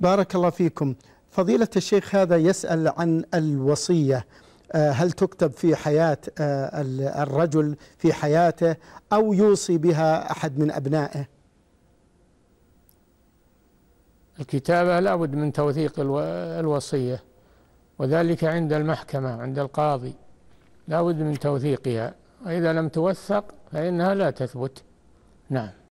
بارك الله فيكم فضيلة الشيخ هذا يسأل عن الوصية آه، هل تكتب في حياة آه، الرجل في حياته أو يوصي بها أحد من أبنائه الكتابة لابد من توثيق الوصية وذلك عند المحكمة عند القاضي لابد من توثيقها وإذا لم توثق فإنها لا تثبت نعم